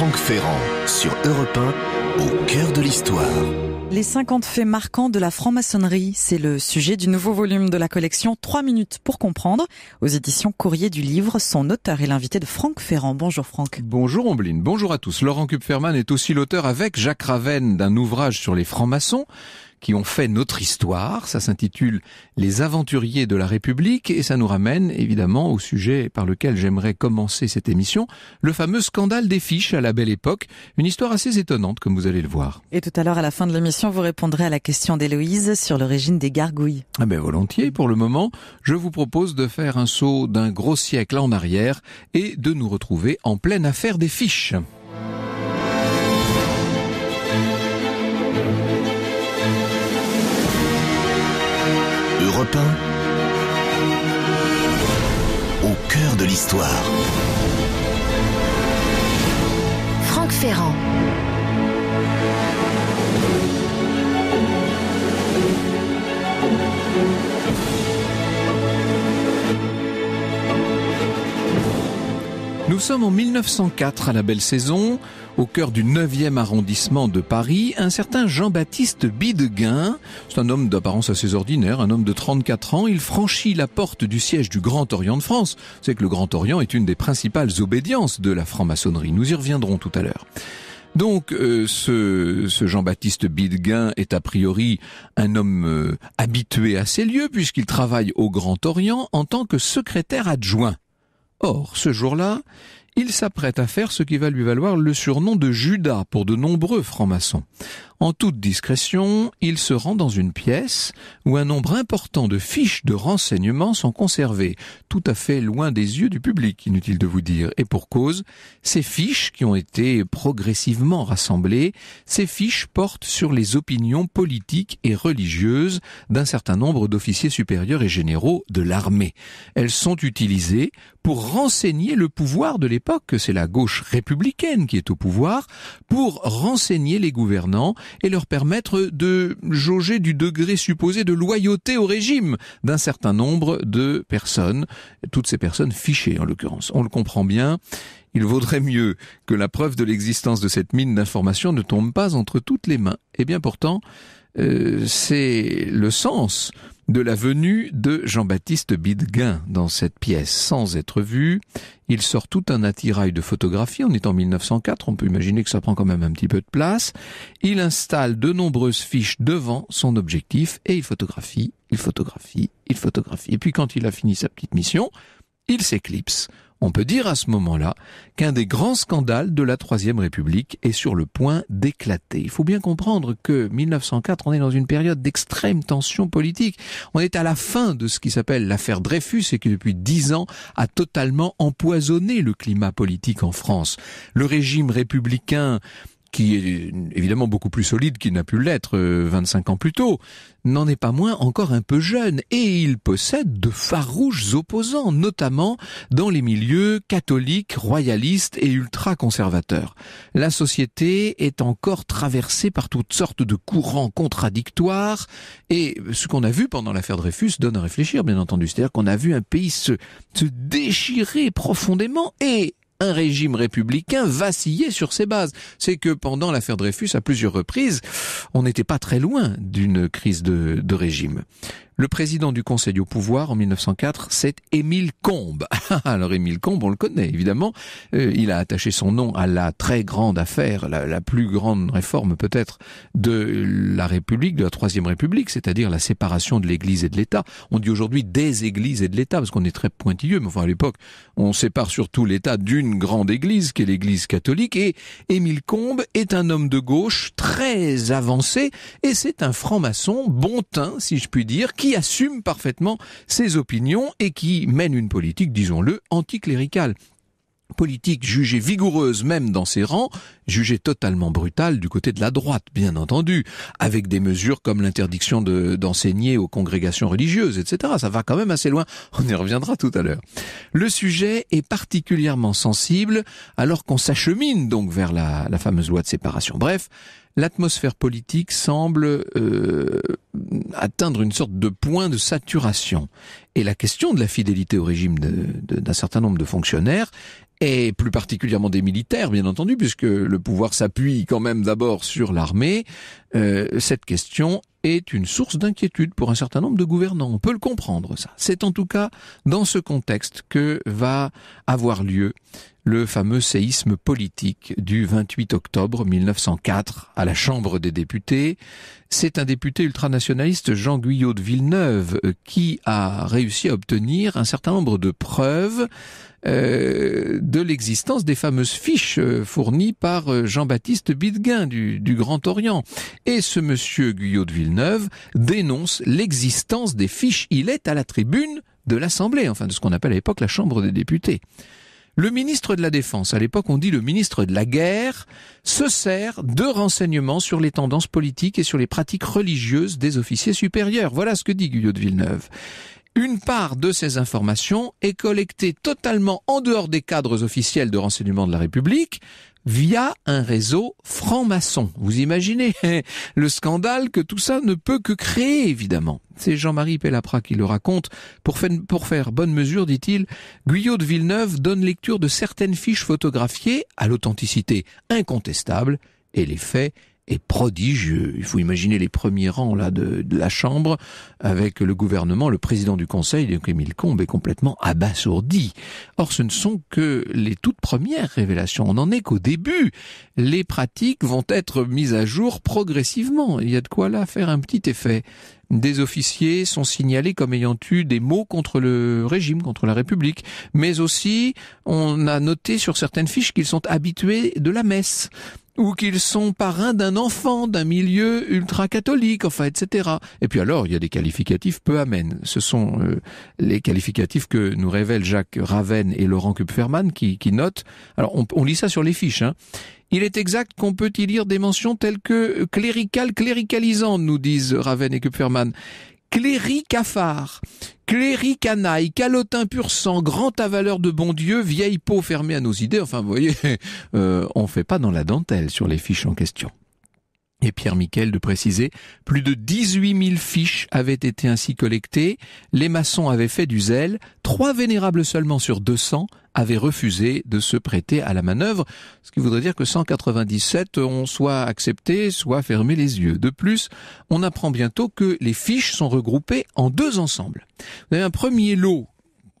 Franck Ferrand sur Europe au cœur de l'histoire. Les 50 faits marquants de la franc-maçonnerie, c'est le sujet du nouveau volume de la collection 3 minutes pour comprendre, aux éditions Courrier du Livre. Son auteur et l'invité de Franck Ferrand. Bonjour Franck. Bonjour Ombline, bonjour à tous. Laurent Kupferman est aussi l'auteur avec Jacques Ravenne d'un ouvrage sur les francs-maçons qui ont fait notre histoire. Ça s'intitule Les aventuriers de la République et ça nous ramène évidemment au sujet par lequel j'aimerais commencer cette émission, le fameux scandale des fiches à la belle époque. Une histoire assez étonnante comme vous allez le voir. Et tout à l'heure à la fin de l'émission, vous répondrez à la question d'Héloïse sur l'origine des gargouilles. Ah ben volontiers. Pour le moment, je vous propose de faire un saut d'un gros siècle en arrière et de nous retrouver en pleine affaire des fiches. au cœur de l'histoire. Franck Ferrand. Nous sommes en 1904 à la belle saison au cœur du 9e arrondissement de Paris, un certain Jean-Baptiste Bideguin. C'est un homme d'apparence assez ordinaire, un homme de 34 ans. Il franchit la porte du siège du Grand Orient de France. C'est que le Grand Orient est une des principales obédiences de la franc-maçonnerie. Nous y reviendrons tout à l'heure. Donc euh, ce, ce Jean-Baptiste Bidguin est a priori un homme euh, habitué à ces lieux puisqu'il travaille au Grand Orient en tant que secrétaire adjoint. Or, ce jour-là, il s'apprête à faire ce qui va lui valoir le surnom de Judas pour de nombreux francs-maçons. En toute discrétion, il se rend dans une pièce où un nombre important de fiches de renseignements sont conservées, tout à fait loin des yeux du public, inutile de vous dire, et pour cause, ces fiches qui ont été progressivement rassemblées, ces fiches portent sur les opinions politiques et religieuses d'un certain nombre d'officiers supérieurs et généraux de l'armée. Elles sont utilisées pour renseigner le pouvoir de l'époque, que c'est la gauche républicaine qui est au pouvoir, pour renseigner les gouvernants et leur permettre de jauger du degré supposé de loyauté au régime d'un certain nombre de personnes, toutes ces personnes fichées en l'occurrence. On le comprend bien, il vaudrait mieux que la preuve de l'existence de cette mine d'information ne tombe pas entre toutes les mains. Et eh bien pourtant, euh, c'est le sens de la venue de Jean-Baptiste Bidguin dans cette pièce sans être vu. Il sort tout un attirail de photographies. On est en 1904, on peut imaginer que ça prend quand même un petit peu de place. Il installe de nombreuses fiches devant son objectif et il photographie, il photographie, il photographie. Et puis quand il a fini sa petite mission, il s'éclipse. On peut dire à ce moment-là qu'un des grands scandales de la Troisième République est sur le point d'éclater. Il faut bien comprendre que 1904, on est dans une période d'extrême tension politique. On est à la fin de ce qui s'appelle l'affaire Dreyfus et qui depuis dix ans a totalement empoisonné le climat politique en France. Le régime républicain qui est évidemment beaucoup plus solide qu'il n'a pu l'être 25 euh, ans plus tôt, n'en est pas moins encore un peu jeune et il possède de farouches opposants, notamment dans les milieux catholiques, royalistes et ultra-conservateurs. La société est encore traversée par toutes sortes de courants contradictoires et ce qu'on a vu pendant l'affaire Dreyfus donne à réfléchir, bien entendu. C'est-à-dire qu'on a vu un pays se, se déchirer profondément et un régime républicain vacillait sur ses bases. C'est que pendant l'affaire Dreyfus, à plusieurs reprises, on n'était pas très loin d'une crise de, de régime. Le président du Conseil au pouvoir en 1904, c'est Émile Combes. Alors Émile Combes, on le connaît évidemment. Euh, il a attaché son nom à la très grande affaire, la, la plus grande réforme peut-être de la République, de la Troisième République, c'est-à-dire la séparation de l'Église et de l'État. On dit aujourd'hui des Églises et de l'État parce qu'on est très pointilleux, mais enfin à l'époque, on sépare surtout l'État d'une grande Église, qui est l'Église catholique. Et Émile Combes est un homme de gauche très avancé et c'est un franc-maçon, bon teint si je puis dire, qui assume parfaitement ses opinions et qui mène une politique, disons-le, anticléricale politique jugée vigoureuse même dans ses rangs, jugée totalement brutale du côté de la droite, bien entendu, avec des mesures comme l'interdiction d'enseigner aux congrégations religieuses, etc. Ça va quand même assez loin, on y reviendra tout à l'heure. Le sujet est particulièrement sensible alors qu'on s'achemine donc vers la, la fameuse loi de séparation. Bref, l'atmosphère politique semble euh, atteindre une sorte de point de saturation. Et la question de la fidélité au régime d'un certain nombre de fonctionnaires et plus particulièrement des militaires, bien entendu, puisque le pouvoir s'appuie quand même d'abord sur l'armée, euh, cette question est une source d'inquiétude pour un certain nombre de gouvernants. On peut le comprendre, ça. C'est en tout cas dans ce contexte que va avoir lieu le fameux séisme politique du 28 octobre 1904 à la Chambre des députés. C'est un député ultranationaliste, Jean Guyot de Villeneuve, qui a réussi à obtenir un certain nombre de preuves euh, de l'existence des fameuses fiches euh, fournies par euh, Jean-Baptiste Bidguin du, du, Grand Orient. Et ce monsieur Guyot de Villeneuve dénonce l'existence des fiches. Il est à la tribune de l'Assemblée, enfin de ce qu'on appelle à l'époque la Chambre des députés. Le ministre de la Défense, à l'époque on dit le ministre de la Guerre, se sert de renseignements sur les tendances politiques et sur les pratiques religieuses des officiers supérieurs. Voilà ce que dit Guyot de Villeneuve. Une part de ces informations est collectée totalement en dehors des cadres officiels de renseignement de la République, via un réseau franc-maçon. Vous imaginez le scandale que tout ça ne peut que créer, évidemment. C'est Jean-Marie Pellapra qui le raconte. Pour faire, pour faire bonne mesure, dit-il, Guyot de Villeneuve donne lecture de certaines fiches photographiées à l'authenticité incontestable et les faits est prodigieux. Il faut imaginer les premiers rangs là de, de la Chambre avec le gouvernement, le président du Conseil, donc Émile Combes, est complètement abasourdi. Or, ce ne sont que les toutes premières révélations. On n'en est qu'au début. Les pratiques vont être mises à jour progressivement. Il y a de quoi là faire un petit effet. Des officiers sont signalés comme ayant eu des mots contre le régime, contre la République, mais aussi on a noté sur certaines fiches qu'ils sont habitués de la messe ou qu'ils sont parrains d'un enfant d'un milieu ultra-catholique, enfin, etc. Et puis alors, il y a des qualificatifs peu amènes. Ce sont euh, les qualificatifs que nous révèlent Jacques Raven et Laurent Kupferman qui, notent. Alors, on, lit ça sur les fiches. Hein. Il est exact qu'on peut y lire des mentions telles que clérical, cléricalisant, nous disent Raven et Kupferman, Cléry Cafard, Cléry Canaille, Calotin pur sang, grand avaleur de bon Dieu, vieille peau fermée à nos idées. Enfin, vous voyez, euh, on fait pas dans la dentelle sur les fiches en question et Pierre Miquel de préciser, plus de 18 000 fiches avaient été ainsi collectées, les maçons avaient fait du zèle, trois vénérables seulement sur 200 avaient refusé de se prêter à la manœuvre, ce qui voudrait dire que 197 ont soit accepté, soit fermé les yeux. De plus, on apprend bientôt que les fiches sont regroupées en deux ensembles. Vous avez un premier lot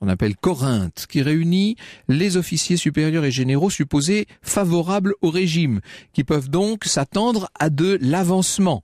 on appelle Corinthe, qui réunit les officiers supérieurs et généraux supposés favorables au régime, qui peuvent donc s'attendre à de l'avancement.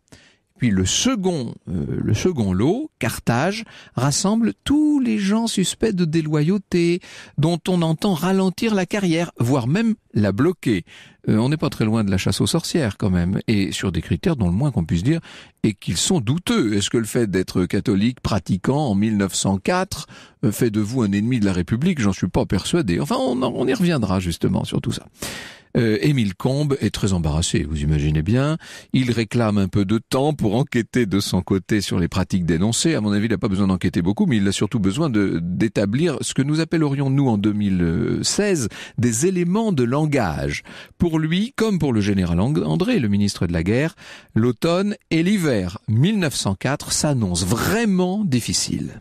Puis le second, euh, le second lot, Carthage, rassemble tous les gens suspects de déloyauté, dont on entend ralentir la carrière, voire même la bloquer. Euh, on n'est pas très loin de la chasse aux sorcières quand même, et sur des critères dont le moins qu'on puisse dire est qu'ils sont douteux. Est-ce que le fait d'être catholique pratiquant en 1904 euh, fait de vous un ennemi de la République J'en suis pas persuadé. Enfin, on, on y reviendra justement sur tout ça. Euh, Émile Combe est très embarrassé, vous imaginez bien. Il réclame un peu de temps pour enquêter de son côté sur les pratiques dénoncées. À mon avis, il n'a pas besoin d'enquêter beaucoup, mais il a surtout besoin d'établir ce que nous appellerions, nous, en 2016, des éléments de langage. Pour lui, comme pour le général André, le ministre de la Guerre, l'automne et l'hiver 1904 s'annoncent vraiment difficiles.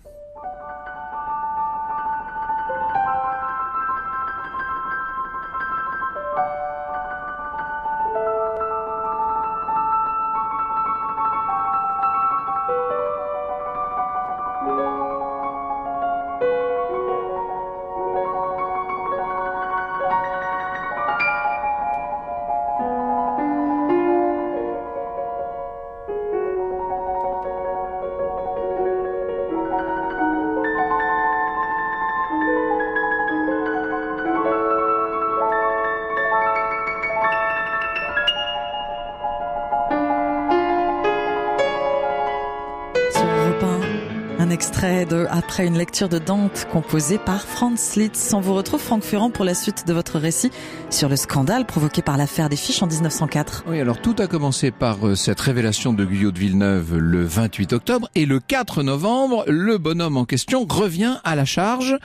Après une lecture de Dante composée par Franz Liszt. On vous retrouve Franck Ferrand pour la suite de votre récit sur le scandale provoqué par l'affaire des fiches en 1904. Oui, alors tout a commencé par euh, cette révélation de Guyot de Villeneuve le 28 octobre et le 4 novembre, le bonhomme en question revient à la charge.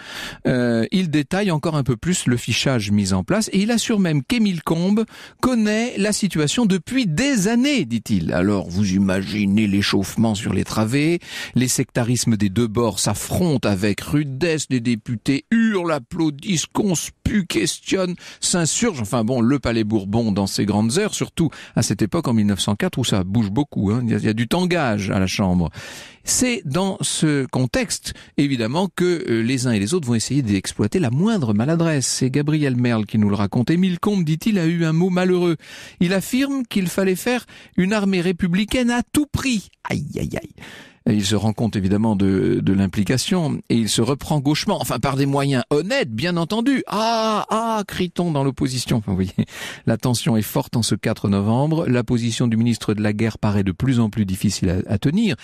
Euh, il détaille encore un peu plus le fichage mis en place et il assure même qu'Émile Combes connaît la situation depuis des années, dit-il. Alors vous imaginez l'échauffement sur les travées, les sectarismes des deux bord s'affrontent avec rudesse, les députés hurlent, applaudissent, conspuent, questionnent, s'insurge. Enfin bon, le Palais Bourbon dans ses grandes heures, surtout à cette époque en 1904 où ça bouge beaucoup, hein. il, y a, du tangage à la Chambre. C'est dans ce contexte, évidemment, que euh, les uns et les autres vont essayer d'exploiter la moindre maladresse. C'est Gabriel Merle qui nous le raconte. Émile Combes, dit-il, a eu un mot malheureux. Il affirme qu'il fallait faire une armée républicaine à tout prix. Aïe, aïe, aïe. Il se rend compte évidemment de, de l'implication et il se reprend gauchement, enfin par des moyens honnêtes, bien entendu. Ah, ah, crie-t-on dans l'opposition. Enfin, vous voyez, la tension est forte en ce 4 novembre. La position du ministre de la Guerre paraît de plus en plus difficile à, tenir.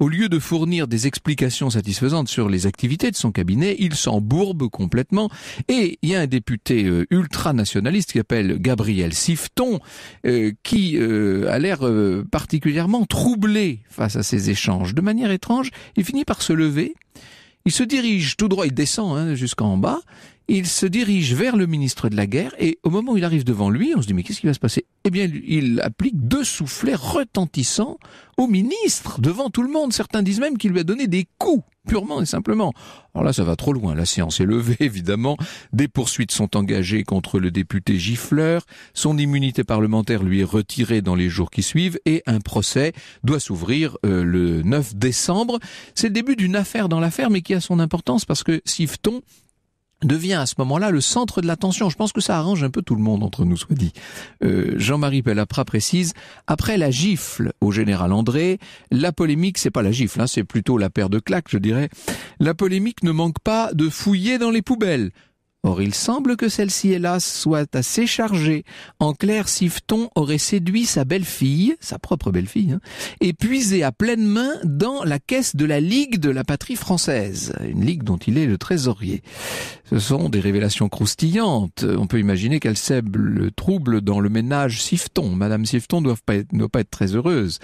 Au lieu de fournir des explications satisfaisantes sur les activités de son cabinet, il s'embourbe complètement. Et il y a un député ultra euh, ultranationaliste qui s'appelle Gabriel Sifton, euh, qui euh, a l'air particulièrement troublé face à ces échanges. De manière étrange, il finit par se lever. Il se dirige tout droit, il descend hein, jusqu'en bas, il se dirige vers le ministre de la Guerre et au moment où il arrive devant lui, on se dit mais qu'est-ce qui va se passer Eh bien, il applique deux soufflets retentissants au ministre devant tout le monde. Certains disent même qu'il lui a donné des coups purement et simplement. Alors là, ça va trop loin. La séance est levée, évidemment. Des poursuites sont engagées contre le député Gifleur. Son immunité parlementaire lui est retirée dans les jours qui suivent et un procès doit s'ouvrir euh, le 9 décembre. C'est le début d'une affaire dans l'affaire, mais qui a son importance parce que Sifton devient à ce moment-là le centre de l'attention. Je pense que ça arrange un peu tout le monde entre nous, soit dit. Euh, Jean-Marie Pellapra précise, après la gifle au général André, la polémique, c'est pas la gifle, hein, c'est plutôt la paire de claques, je dirais, la polémique ne manque pas de fouiller dans les poubelles. Or il semble que celle-ci, hélas, soit assez chargée. En clair, Sifton aurait séduit sa belle-fille, sa propre belle-fille, hein, et puisé à pleine main dans la caisse de la Ligue de la patrie française, une ligue dont il est le trésorier. Ce sont des révélations croustillantes. On peut imaginer qu'elle sèbe le trouble dans le ménage Sifton. Madame Sifton ne doit pas être, pas être très heureuse.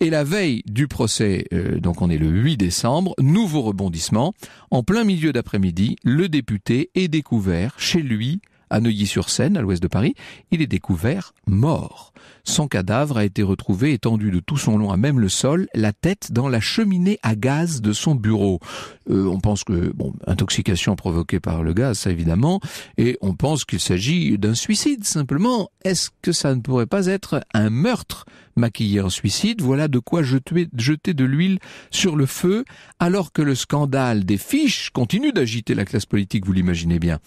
Et la veille du procès, euh, donc on est le 8 décembre, nouveau rebondissement. En plein milieu d'après-midi, le député est découvert chez lui, à Neuilly-sur-Seine, à l'ouest de Paris, il est découvert mort. Son cadavre a été retrouvé étendu de tout son long à même le sol, la tête dans la cheminée à gaz de son bureau. Euh, on pense que, bon, intoxication provoquée par le gaz, ça évidemment, et on pense qu'il s'agit d'un suicide simplement. Est-ce que ça ne pourrait pas être un meurtre maquillé en suicide Voilà de quoi jeter, jeter de l'huile sur le feu, alors que le scandale des fiches continue d'agiter la classe politique, vous l'imaginez bien.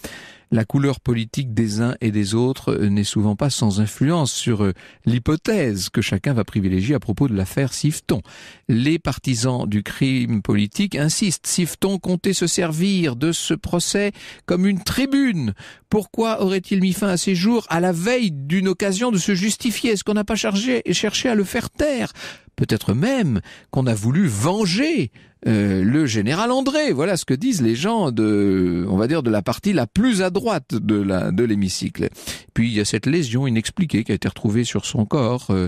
La couleur politique des uns et des autres euh, n'est souvent pas sans influence sur euh, l'hypothèse que chacun va privilégier à propos de l'affaire Sifton les partisans du crime politique insistent. faut-on comptait se servir de ce procès comme une tribune. Pourquoi aurait-il mis fin à ses jours à la veille d'une occasion de se justifier Est-ce qu'on n'a pas chargé, cherché à le faire taire Peut-être même qu'on a voulu venger euh, le général André. Voilà ce que disent les gens de, on va dire, de la partie la plus à droite de la de l'hémicycle. Puis il y a cette lésion inexpliquée qui a été retrouvée sur son corps. Euh,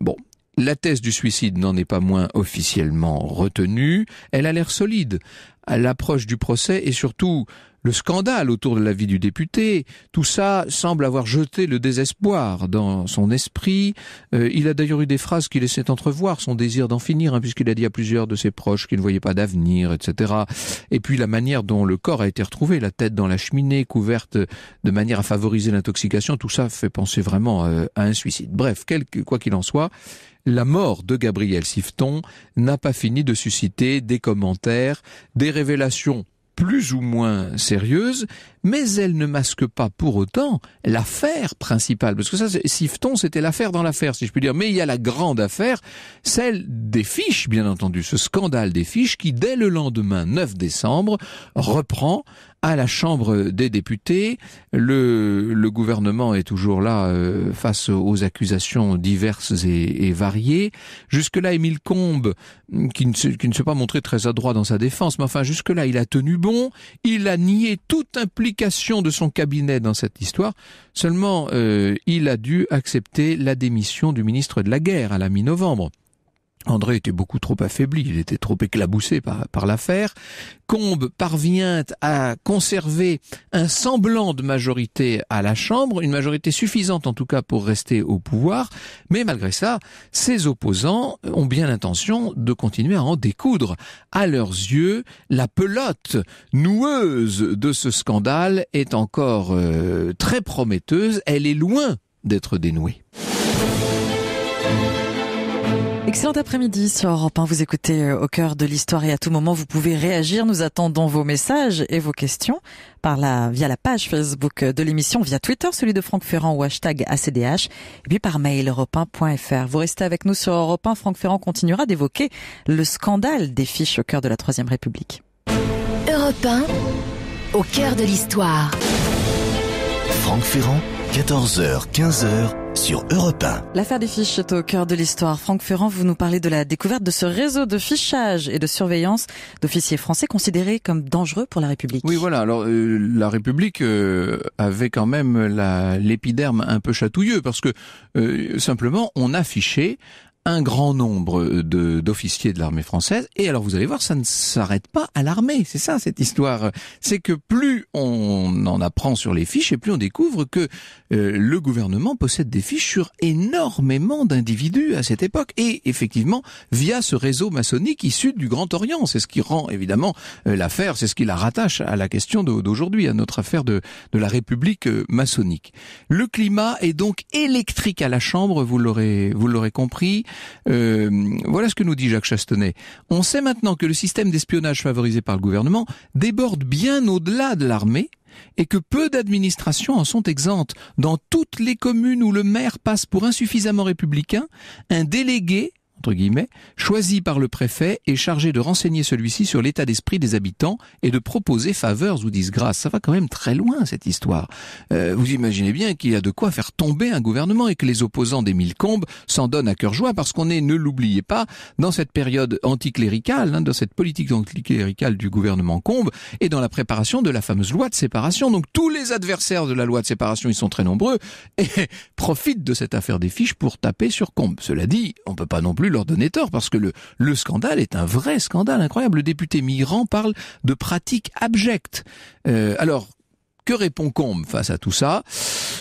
bon, la thèse du suicide n'en est pas moins officiellement retenue, elle a l'air solide à l'approche du procès et surtout le scandale autour de la vie du député, tout ça semble avoir jeté le désespoir dans son esprit. Euh, il a d'ailleurs eu des phrases qui laissaient entrevoir son désir d'en finir, hein, puisqu'il a dit à plusieurs de ses proches qu'il ne voyait pas d'avenir, etc. Et puis la manière dont le corps a été retrouvé, la tête dans la cheminée, couverte de manière à favoriser l'intoxication, tout ça fait penser vraiment euh, à un suicide. Bref, quoi qu'il en soit, la mort de Gabriel Sifton n'a pas fini de susciter des commentaires, des révélations plus ou moins sérieuse, mais elle ne masque pas pour autant l'affaire principale. Parce que ça, Sifton, c'était l'affaire dans l'affaire, si je puis dire. Mais il y a la grande affaire, celle des fiches, bien entendu, ce scandale des fiches qui, dès le lendemain 9 décembre, reprend à la Chambre des députés. Le, le gouvernement est toujours là euh, face aux accusations diverses et, variées. Jusque-là, Émile Combes, hum, qui ne, s'est pas montré très adroit dans sa défense, mais enfin, jusque-là, il a tenu bon, il a nié tout implication de son cabinet dans cette histoire. Seulement, euh, il a dû accepter la démission du ministre de la Guerre à la mi-novembre. André était beaucoup trop affaibli, il était trop éclaboussé par, par l'affaire. Combe parvient à conserver un semblant de majorité à la Chambre, une majorité suffisante en tout cas pour rester au pouvoir, mais malgré ça, ses opposants ont bien l'intention de continuer à en découdre. À leurs yeux, la pelote noueuse de ce scandale est encore euh, très prometteuse, elle est loin d'être dénouée. Excellent après-midi sur Europe 1. Vous écoutez euh, au cœur de l'histoire et à tout moment, vous pouvez réagir. Nous attendons vos messages et vos questions par la, via la page Facebook de l'émission, via Twitter, celui de Franck Ferrand ou hashtag ACDH, et puis par mail europe Vous restez avec nous sur Europe 1. Franck Ferrand continuera d'évoquer le scandale des fiches au cœur de la Troisième République. Europe au cœur de l'histoire. Franck Ferrand 14h, 15h sur Europe L'affaire des fiches est au cœur de l'histoire. Franck Ferrand, vous nous parlez de la découverte de ce réseau de fichage et de surveillance d'officiers français considérés comme dangereux pour la République. Oui, voilà. Alors euh, la République euh, avait quand même l'épiderme un peu chatouilleux parce que euh, simplement on affichait un grand nombre d'officiers de, l'armée française. Et alors vous allez voir, ça ne s'arrête pas à l'armée. C'est ça cette histoire. C'est que plus on en apprend sur les fiches et plus on découvre que euh, le gouvernement possède des fiches sur énormément d'individus à cette époque. Et effectivement, via ce réseau maçonnique issu du Grand Orient. C'est ce qui rend évidemment euh, l'affaire, c'est ce qui la rattache à la question d'aujourd'hui, à notre affaire de, de la République euh, maçonnique. Le climat est donc électrique à la Chambre, vous l'aurez compris. Euh, voilà ce que nous dit Jacques Chastonnet. On sait maintenant que le système d'espionnage favorisé par le gouvernement déborde bien au-delà de l'armée et que peu d'administrations en sont exemptes. Dans toutes les communes où le maire passe pour insuffisamment républicain, un délégué entre guillemets, choisi par le préfet et chargé de renseigner celui-ci sur l'état d'esprit des habitants et de proposer faveurs ou disgrâces. Ça va quand même très loin, cette histoire. Euh, vous imaginez bien qu'il y a de quoi faire tomber un gouvernement et que les opposants d'Émile Combes s'en donnent à cœur joie parce qu'on est, ne l'oubliez pas, dans cette période anticléricale, hein, dans cette politique anticléricale du gouvernement Combes et dans la préparation de la fameuse loi de séparation. Donc tous les adversaires de la loi de séparation, ils sont très nombreux et profitent de cette affaire des fiches pour taper sur Combes. Cela dit, on peut pas non plus leur donner tort parce que le, le scandale est un vrai scandale incroyable. Le député Migrant parle de pratiques abjectes. Euh, alors, que répond Combe face à tout ça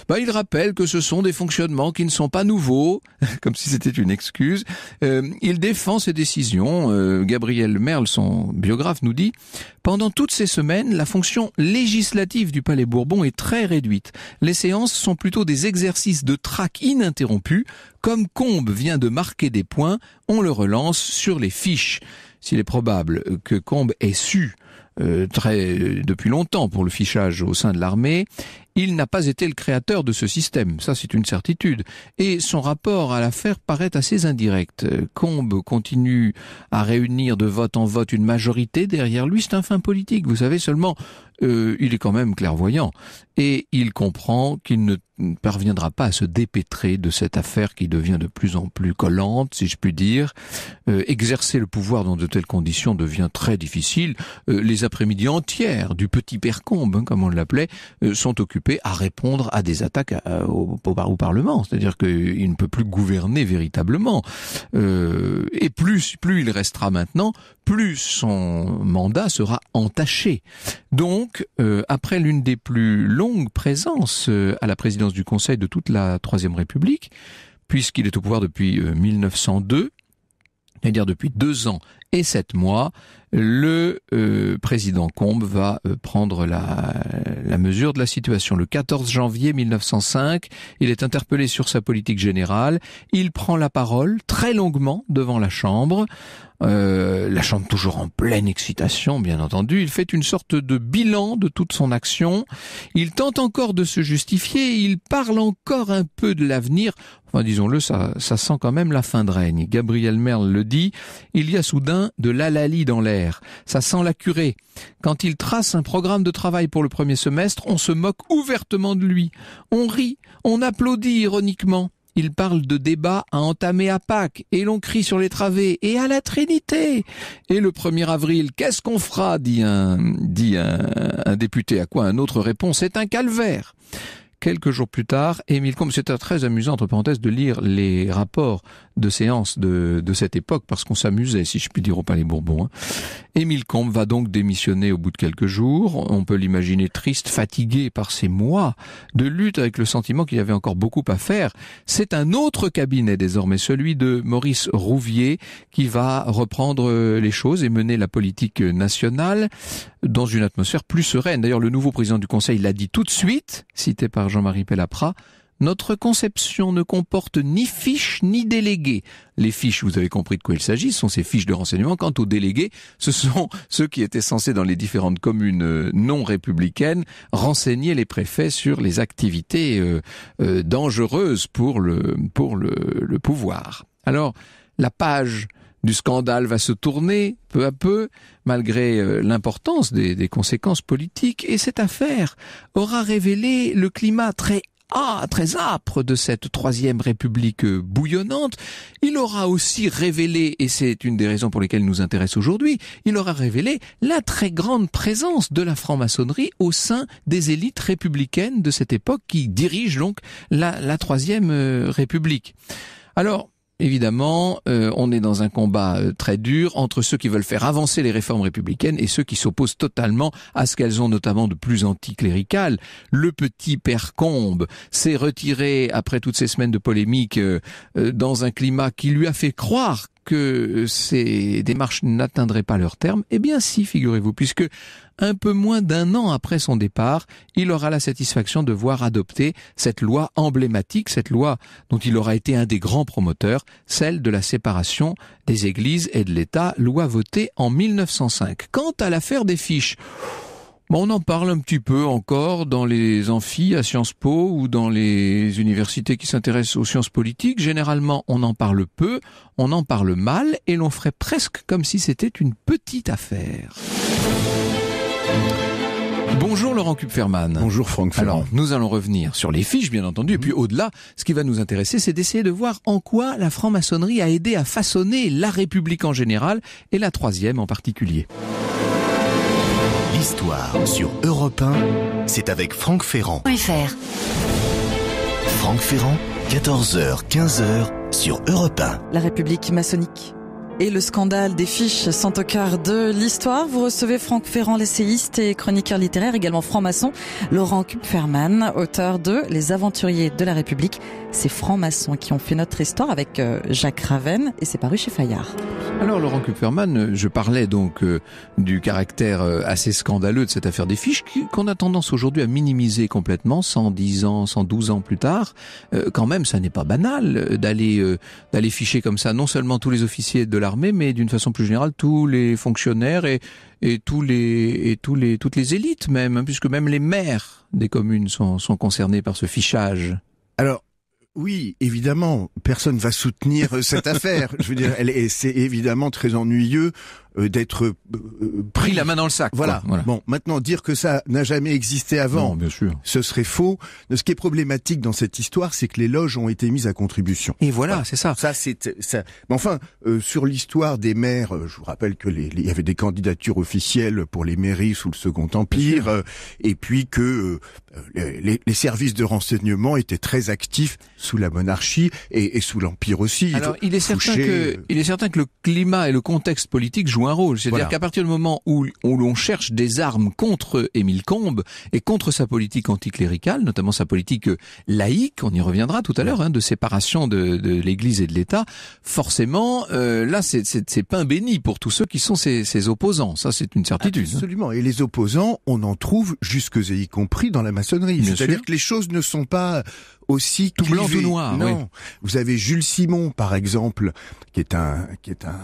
bah, Il rappelle que ce sont des fonctionnements qui ne sont pas nouveaux, comme si c'était une excuse. Euh, il défend ses décisions. Euh, Gabriel Merle, son biographe, nous dit « Pendant toutes ces semaines, la fonction législative du Palais Bourbon est très réduite. Les séances sont plutôt des exercices de trac ininterrompus. Comme Combe vient de marquer des points, on le relance sur les fiches. S'il est probable que Combe ait su euh, très euh, depuis longtemps pour le fichage au sein de l'armée il n'a pas été le créateur de ce système, ça c'est une certitude. Et son rapport à l'affaire paraît assez indirect. Combe continue à réunir de vote en vote une majorité derrière lui, c'est un fin politique, vous savez seulement, euh, il est quand même clairvoyant. Et il comprend qu'il ne parviendra pas à se dépêtrer de cette affaire qui devient de plus en plus collante, si je puis dire. Euh, exercer le pouvoir dans de telles conditions devient très difficile. Euh, les après-midi entières du petit Percombe, hein, comme on l'appelait, sont occupées à répondre à des attaques euh, au, Parlement. C'est-à-dire qu'il ne peut plus gouverner véritablement. Euh, et plus, plus il restera maintenant, plus son mandat sera entaché. Donc, euh, après l'une des plus longues présences à la présidence du Conseil de toute la Troisième République, puisqu'il est au pouvoir depuis 1902, c'est-à-dire depuis deux ans et cette mois. Le euh, président Combes va euh, prendre la, la, mesure de la situation. Le 14 janvier 1905, il est interpellé sur sa politique générale. Il prend la parole très longuement devant la Chambre euh, la chante toujours en pleine excitation, bien entendu. Il fait une sorte de bilan de toute son action. Il tente encore de se justifier. Il parle encore un peu de l'avenir. Enfin, disons-le, ça, ça sent quand même la fin de règne. Gabriel Merle le dit, il y a soudain de l'alali dans l'air. Ça sent la curée. Quand il trace un programme de travail pour le premier semestre, on se moque ouvertement de lui. On rit, on applaudit ironiquement. Il parle de débats à entamer à Pâques, et l'on crie sur les travées, et à la Trinité. Et le 1er avril, qu'est-ce qu'on fera dit un, dit un, député, à quoi un autre répond, c'est un calvaire quelques jours plus tard, Émile Combes, c'était très amusant, entre parenthèses, de lire les rapports de séance de, de cette époque, parce qu'on s'amusait, si je puis dire, au Palais Bourbon. Hein. Émile Combes va donc démissionner au bout de quelques jours. On peut l'imaginer triste, fatigué par ces mois de lutte avec le sentiment qu'il y avait encore beaucoup à faire. C'est un autre cabinet désormais, celui de Maurice Rouvier, qui va reprendre euh, les choses et mener la politique nationale dans une atmosphère plus sereine. D'ailleurs, le nouveau président du Conseil l'a dit tout de suite, cité par Jean-Marie Pellapra, notre conception ne comporte ni fiches ni délégués. Les fiches, vous avez compris de quoi il s'agit, sont ces fiches de renseignement. Quant aux délégués, ce sont ceux qui étaient censés, dans les différentes communes euh, non républicaines, renseigner les préfets sur les activités euh, euh, dangereuses pour le, pour le pouvoir. Alors, la page du scandale va se tourner peu à peu, malgré euh, l'importance des, conséquences politiques, et cette affaire aura révélé le climat très ah, très âpre de cette troisième république euh, bouillonnante, il aura aussi révélé, et c'est une des raisons pour lesquelles nous intéresse aujourd'hui, il aura révélé la très grande présence de la franc-maçonnerie au sein des élites républicaines de cette époque qui dirigent donc la, la troisième euh, république. Alors, évidemment, euh, on est dans un combat euh, très dur entre ceux qui veulent faire avancer les réformes républicaines et ceux qui s'opposent totalement à ce qu'elles ont notamment de plus anticlérical. Le petit père Combe s'est retiré après toutes ces semaines de polémiques euh, dans un climat qui lui a fait croire que ces démarches n'atteindraient pas leur terme, eh bien si, figurez-vous, puisque un peu moins d'un an après son départ, il aura la satisfaction de voir adopter cette loi emblématique, cette loi dont il aura été un des grands promoteurs, celle de la séparation des églises et de l'État, loi votée en 1905. Quant à l'affaire des fiches, on en parle un petit peu encore dans les amphis à Sciences Po ou dans les universités qui s'intéressent aux sciences politiques. Généralement, on en parle peu, on en parle mal et l'on ferait presque comme si c'était une petite affaire. Bonjour Laurent Kupferman. Bonjour Franck Ferrand. Alors, nous allons revenir sur les fiches, bien entendu, et puis mm-hmm. au-delà, ce qui va nous intéresser, c'est d'essayer de voir en quoi la franc-maçonnerie a aidé à façonner la République en général, et la troisième en particulier. L'histoire sur Europe 1, c'est avec Franck Ferrand. Franck Ferrand, 14h, 15h sur Europe 1. La République maçonnique. Et le scandale des fiches sont au cœur de l'histoire. Vous recevez Franck Ferrand, l'essayiste et chroniqueur littéraire, également franc-maçon. Laurent Kupferman, auteur de Les Aventuriers de la République. Ces franc maçons qui ont fait notre histoire avec euh, Jacques Raven et c'est paru chez Fayard. Alors Laurent Kupferman, je parlais donc euh, du caractère euh, assez scandaleux de cette affaire des fiches qu'on a tendance aujourd'hui à minimiser complètement 110 ans, 112 ans plus tard. quand même, ça n'est pas banal d'aller d'aller ficher comme ça non seulement tous les officiers de la mais d'une façon plus générale, tous les fonctionnaires et, et tous les et tous les toutes les élites même, hein, puisque même les maires des communes sont, concernés par ce fichage. Alors oui, évidemment, personne va soutenir euh, cette affaire. Je veux dire, c'est évidemment très ennuyeux euh, d'être euh, euh, pris la main dans le sac. Voilà. Bon, maintenant dire que ça n'a jamais existé avant, bien sûr. ce serait faux. Ce qui est problématique dans cette histoire, c'est que les loges ont été mises à contribution. Et voilà, c'est ça. Ça, c'est ça. Mais enfin, sur l'histoire des maires, je vous rappelle que les, il y avait des candidatures officielles pour les mairies sous le Second Empire, et puis que les, les, services de renseignement étaient très actifs sous la monarchie et, et sous l'empire aussi. Alors, il, est certain que il est certain que le climat et le contexte politique jouent rôle. C'est-à-dire qu'à partir du moment où, où l'on cherche des armes contre Émile Combes et contre sa politique anticléricale, notamment sa politique euh, laïque, on y reviendra tout à l'heure, hein, de séparation de, de l'Église et de l'État, forcément, euh, là, c'est pain béni pour tous ceux qui sont ses, ses opposants. Ça, c'est une certitude. Hein. Absolument. Et les opposants, on en trouve jusque et y compris dans la maçonnerie. C'est-à-dire que les choses ne sont pas aussi tout blanc, tout noir. Non, vous avez Jules Simon par exemple, qui est un qui est un,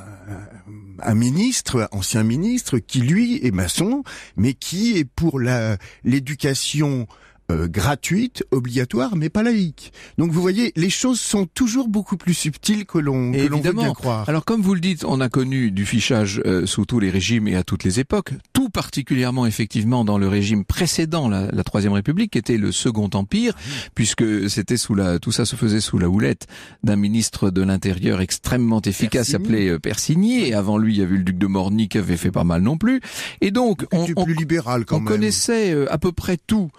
un ministre, ancien ministre, qui lui est maçon, mais qui est pour la l'éducation euh, gratuite, obligatoire, mais pas laïque. Donc vous voyez, les choses sont toujours beaucoup plus subtiles que l'on veut bien croire. Alors comme vous le dites, on a connu du fichage euh, sous tous les régimes et à toutes les époques, tout particulièrement effectivement dans le régime précédent, la, la Troisième République, qui était le Second Empire, puisque c'était sous la, tout ça se faisait sous la houlette d'un ministre de l'Intérieur extrêmement efficace, appelé euh, Persigny, et avant lui il y avait le duc de Morny qui avait fait pas mal non plus. Et donc on, libéral connaissait à peu près tout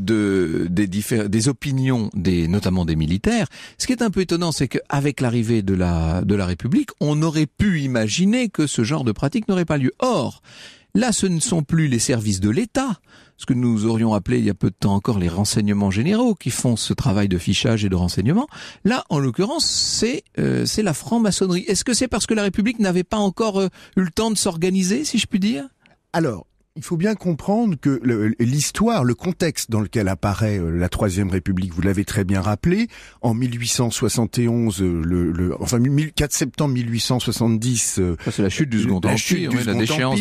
de, des, des opinions, des, notamment des militaires. Ce qui est un peu étonnant, c'est qu'avec l'arrivée de la, de la République, on aurait pu imaginer que ce genre de pratique n'aurait pas lieu. Or, Là, ce ne sont plus les services de l'État, ce que nous aurions appelé il y a peu de temps encore les renseignements généraux, qui font ce travail de fichage et de renseignement. Là, en l'occurrence, c'est euh, c'est la franc-maçonnerie. Est-ce que c'est parce que la République n'avait pas encore euh, eu le temps de s'organiser, si je puis dire Alors, il faut bien comprendre que l'histoire, le contexte dans lequel apparaît euh, la Troisième République, vous l'avez très bien rappelé, en 1871, euh, le, le enfin 4 septembre 1870, euh, c'est la chute du Second Empire, déchéance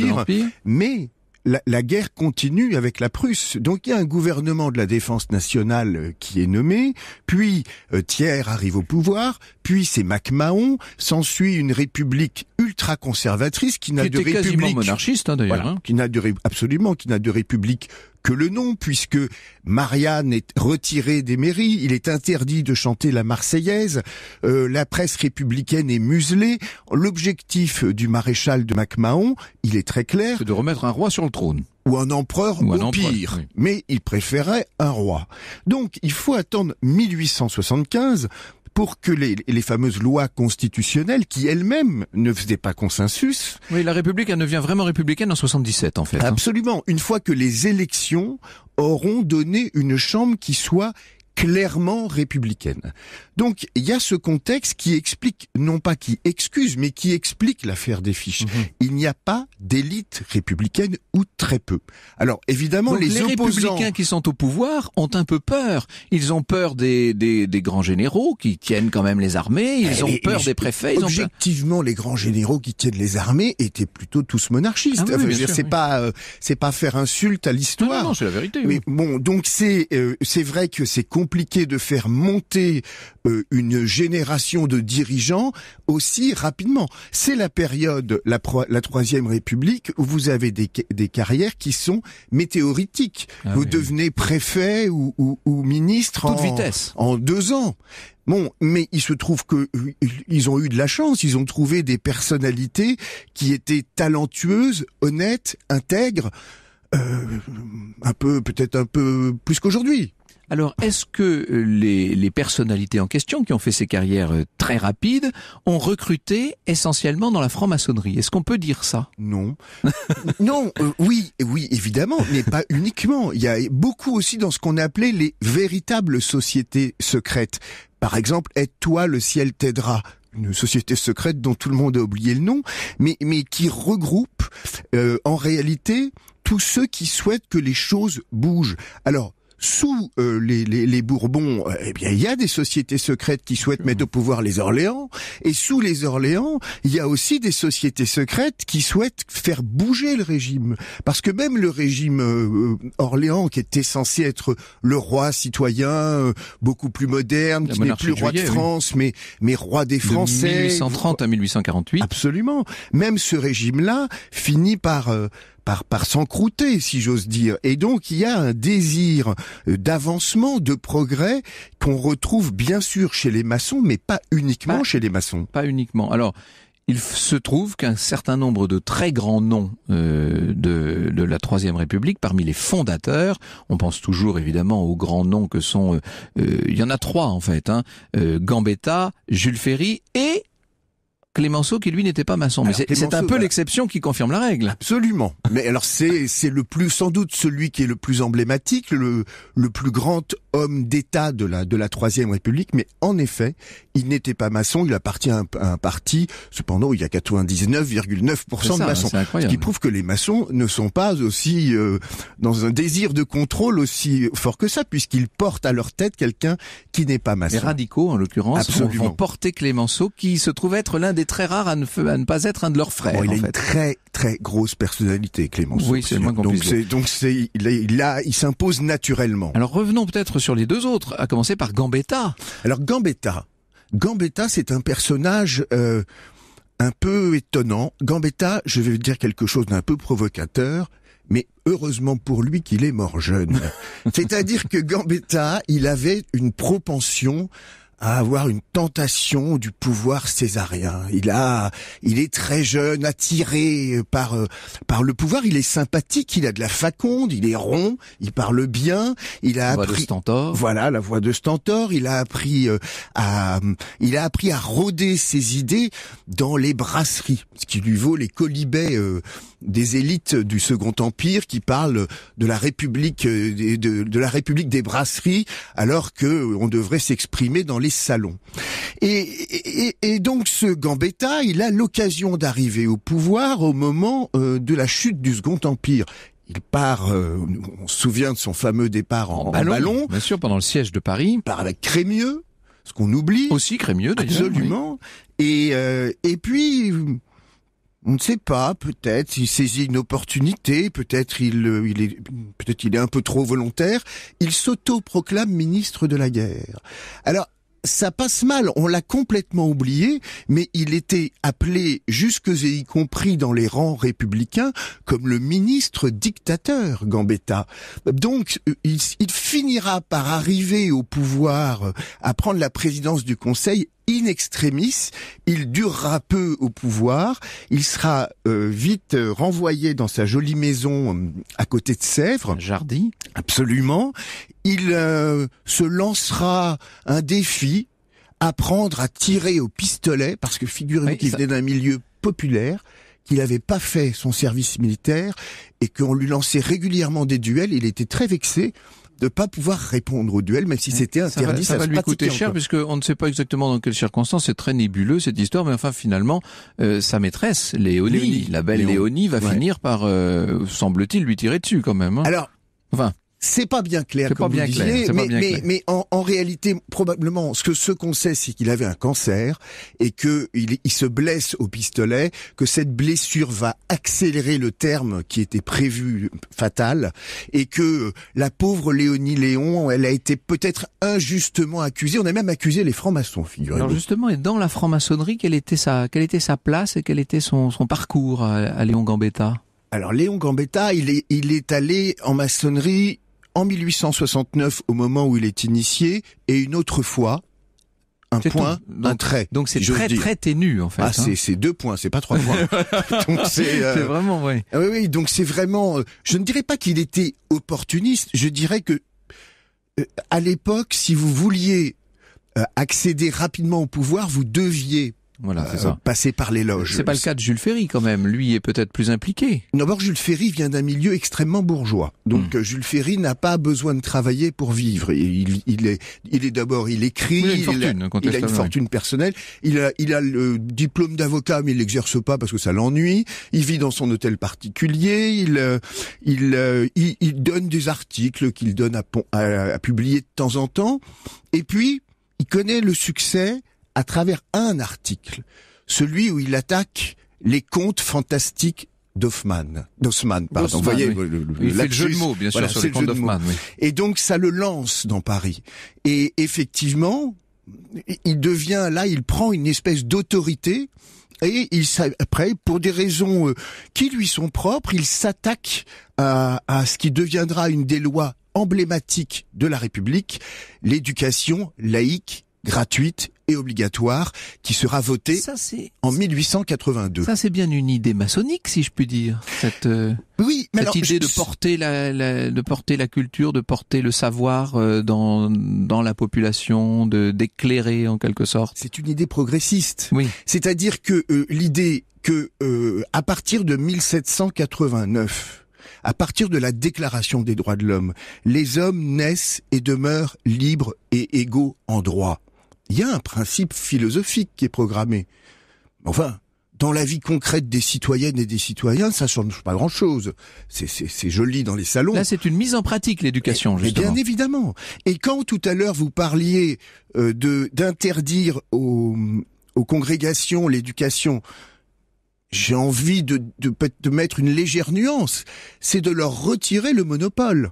Mais la, guerre continue avec la Prusse. Donc il y a un gouvernement de la défense nationale euh, qui est nommé, puis euh, Thiers arrive au pouvoir, puis c'est MacMahon, s'ensuit une république ultra-conservatrice qui n'a de république... monarchiste hein, d'ailleurs. Hein. Qui n'a de... Absolument, qui n'a de république que le nom, puisque Marianne est retirée des mairies, il est interdit de chanter la Marseillaise, euh, la presse républicaine est muselée. L'objectif du maréchal de MacMahon, il est très clair. C'est de remettre un roi sur le trône ou un empereur ou un au pire, mais il préférait un roi. Donc il faut attendre 1875 pour que les, les fameuses lois constitutionnelles, qui elles-mêmes ne faisaient pas consensus. Oui, la République, elle devient vraiment républicaine en 77, en fait. Hein. Absolument. Une fois que les élections auront donné une chambre qui soit clairement républicaine. Donc il y a ce contexte qui explique, non pas qui excuse, mais qui explique l'affaire des fiches. Mhm. Il n'y a pas d'élite républicaine ou très peu. Alors évidemment, Donc, les, républicains qui sont au pouvoir ont un peu peur. Ils ont peur des, des, des grands généraux qui tiennent quand même les armées. Ils eh, ont peur des préfets. Ils objectivement, ont peur... les grands généraux qui tiennent les armées étaient plutôt tous monarchistes. c'est pas c'est pas faire insulte à l'histoire. Non, non, c'est la vérité. bon, donc c'est euh, c'est vrai que c'est compliqué de faire monter euh, une génération de dirigeants aussi rapidement. C'est la période, la, Troisième République, où vous avez des, carrières qui sont météoritiques. Ah vous devenez préfet ou, ou, ou ministre en, vitesse. en deux ans. Bon, mais il se trouve que euh, ils ont eu de la chance, ils ont trouvé des personnalités qui étaient talentueuses, honnêtes, intègres, euh, un peu peut-être un peu plus qu'aujourd'hui. Alors, est-ce que euh, les, personnalités en question qui ont fait ces carrières euh, très rapides ont recruté essentiellement dans la franc-maçonnerie Est-ce qu'on peut dire ça Non. non, euh, oui, oui, évidemment, mais pas uniquement. Il y a beaucoup aussi dans ce qu'on appelait les véritables sociétés secrètes. Par exemple, aide-toi, le ciel t'aidera une société secrète dont tout le monde a oublié le nom, mais, mais qui regroupe en réalité tous ceux qui souhaitent que les choses bougent. Alors, sous euh, les, les, Bourbons, euh, eh bien, il y a des sociétés secrètes qui souhaitent mettre au pouvoir les Orléans, et sous les Orléans, il y a aussi des sociétés secrètes qui souhaitent faire bouger le régime, parce que même le régime euh, Orléans, qui était censé être le roi citoyen, beaucoup plus moderne, qui n'est plus roi de France, mais mais roi des Français, de 1830 à 1848, absolument. Même ce régime-là finit par par, par s'encrouter, si j'ose dire. Et donc, il y a un désir d'avancement, de progrès qu'on retrouve bien sûr chez les maçons, mais pas uniquement chez les maçons. Pas uniquement. Alors, il se trouve qu'un certain nombre de très grands noms euh, de, de, la Troisième République, parmi les fondateurs, on pense toujours évidemment aux grands noms que sont, euh, euh, il y en a trois en fait, hein, Gambetta, Jules Ferry et Clémenceau qui lui n'était pas maçon. mais c'est un peu l'exception qui confirme la règle. Absolument. Mais alors c'est c'est le plus sans doute celui qui est le plus emblématique, le le plus grand homme d'État de la de la troisième République. Mais en effet, il n'était pas maçon. Il appartient à un, parti. Cependant, il y a 99,9% de maçons, ce qui prouve que les maçons ne sont pas aussi euh, dans un désir de contrôle aussi fort que ça, puisqu'ils portent à leur tête quelqu'un qui n'est pas maçon. Les radicaux, en l'occurrence, vont porter Clémenceau, qui se trouve être l'un des très rare à ne, à ne pas être un de leurs frères. il a une très très grosse personnalité, Clémence. Oui, c'est Donc c'est donc c'est il, il s'impose naturellement. Alors revenons peut-être sur les deux autres, à commencer par Gambetta. Alors Gambetta, Gambetta, c'est un personnage. Euh, un peu étonnant. Gambetta, je vais dire quelque chose d'un peu provocateur, mais heureusement pour lui qu'il est mort jeune. C'est-à-dire que Gambetta, il avait une propension à avoir une tentation du pouvoir césarien. Il a, il est très jeune, attiré par euh, par le pouvoir. Il est sympathique, il a de la faconde, il est rond, il parle bien, il a appris. Stentor. Voilà la voix de Stentor. Il a appris euh, à, il a appris à rôder ses idées dans les brasseries, ce qui lui vaut les colibets. Euh, des élites du Second Empire qui parlent de la République euh, de, la République des brasseries alors que euh, on devrait s'exprimer dans les salons. Et, et, donc ce Gambetta, il a l'occasion d'arriver au pouvoir au moment euh, de la chute du Second Empire. Il part, on se souvient de son fameux départ en, ballon, Bien sûr, pendant le siège de Paris. Par avec Crémieux, ce qu'on oublie. Aussi Crémieux, d'ailleurs. Absolument. Et, et puis, on ne sait pas, peut-être il saisit une opportunité, peut-être euh, il, est peut-être il est un peu trop volontaire, il s'auto-proclame ministre de la guerre. Alors ça passe mal, on l'a complètement oublié, mais il était appelé jusque et y compris dans les rangs républicains comme le ministre dictateur Gambetta. Donc il finira par arriver au pouvoir euh, à prendre la présidence du Conseil in extremis, il durera peu au pouvoir, il sera euh, vite euh, renvoyé dans sa jolie maison euh, à côté de Sèvres. jardi Absolument. Il se lancera un défi, apprendre à tirer au pistolet, parce que figurez-vous qu'il venait d'un milieu populaire, qu'il n'avait pas fait son service militaire et qu'on lui lançait régulièrement des duels, il était très vexé de pas pouvoir répondre au duel, même si c'était interdit. Ça va, lui coûter cher, puisque on ne sait pas exactement dans quelles circonstances. C'est très nébuleux cette histoire, mais enfin finalement, euh, sa maîtresse, Léonie, la belle Léonie, va finir par, euh, semble-t-il, lui tirer dessus quand même. Hein. Alors. Enfin. C'est pas bien clair pas bien clair, mais, mais, mais en, en, réalité, probablement, ce que ce qu'on sait, c'est qu'il avait un cancer et que il, il, se blesse au pistolet, que cette blessure va accélérer le terme qui était prévu fatal et que la pauvre Léonie Léon, elle a été peut-être injustement accusée. On a même accusé les francs-maçons, figurez-vous. Alors justement, et dans la franc-maçonnerie, quelle était sa, quelle était sa place et quel était son, son parcours à, à Léon Gambetta alors Léon Gambetta, il est, il est allé en maçonnerie en 1869 au moment où il est initié et une autre fois un point, un trait. Donc c'est très très ténu en fait. Ah hein. c'est deux points, c'est pas trois points. Euh, c'est vraiment oui. Ah oui oui, donc c'est vraiment. Euh, je ne dirais pas qu'il était opportuniste. Je dirais que euh, à l'époque, si vous vouliez accéder rapidement au pouvoir, vous deviez voilà, c'est euh, ça. Passer par les loges. C'est pas le cas de Jules Ferry quand même. Lui est peut-être plus impliqué. D'abord, Jules Ferry vient d'un milieu extrêmement bourgeois. Donc, hmm. Jules Ferry n'a pas besoin de travailler pour vivre. Il, est, il est d'abord, il écrit, il a une fortune, il a, une fortune personnelle. Il a, il a le diplôme d'avocat, mais il l'exerce pas parce que ça l'ennuie. Il vit dans son hôtel particulier. Il, euh, euh, il, il, donne des articles qu'il donne à, à, à publier de temps en temps. Et puis, il connaît le succès à travers un article, celui où il attaque les contes fantastiques d'Hoffman, d'Haussmann, pardon. Vous voyez, le, jeu de mots, bien sûr, sur Et donc, ça le lance dans Paris. Et effectivement, il devient, là, il prend une espèce d'autorité. Et il après, pour des raisons euh, qui lui sont propres, il s'attaque à ce qui deviendra une des lois emblématiques de la République, l'éducation laïque gratuite et obligatoire qui sera voté en 1882. Ça c'est bien une idée maçonnique si je puis dire. Cette, euh, idée de porter la, porter la culture, de porter le savoir euh, dans la population, de d'éclairer en quelque sorte. C'est une idée progressiste. Oui. C'est-à-dire que euh, l'idée que à partir de 1789 à partir de la Déclaration des droits de l'homme, les hommes naissent et demeurent libres et égaux en droit il y a un principe philosophique qui est programmé. Enfin, dans la vie concrète des citoyennes et des citoyens, ça change pas grand-chose. C'est joli dans les salons. Là, c'est une mise en pratique l'éducation, eh, eh justement. bien évidemment. Et quand tout à l'heure vous parliez euh, de d'interdire aux, aux, congrégations l'éducation, j'ai envie de, de mettre une légère nuance. C'est de leur retirer le monopole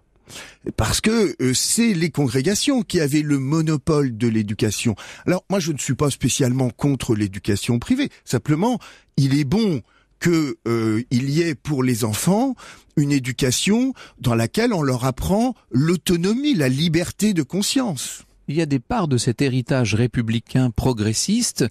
parce que euh, c'est les congrégations qui avaient le monopole de l'éducation. Alors moi je ne suis pas spécialement contre l'éducation privée, simplement il est bon que euh, il y ait pour les enfants une éducation dans laquelle on leur apprend l'autonomie, la liberté de conscience. Il y a des parts de cet héritage républicain progressiste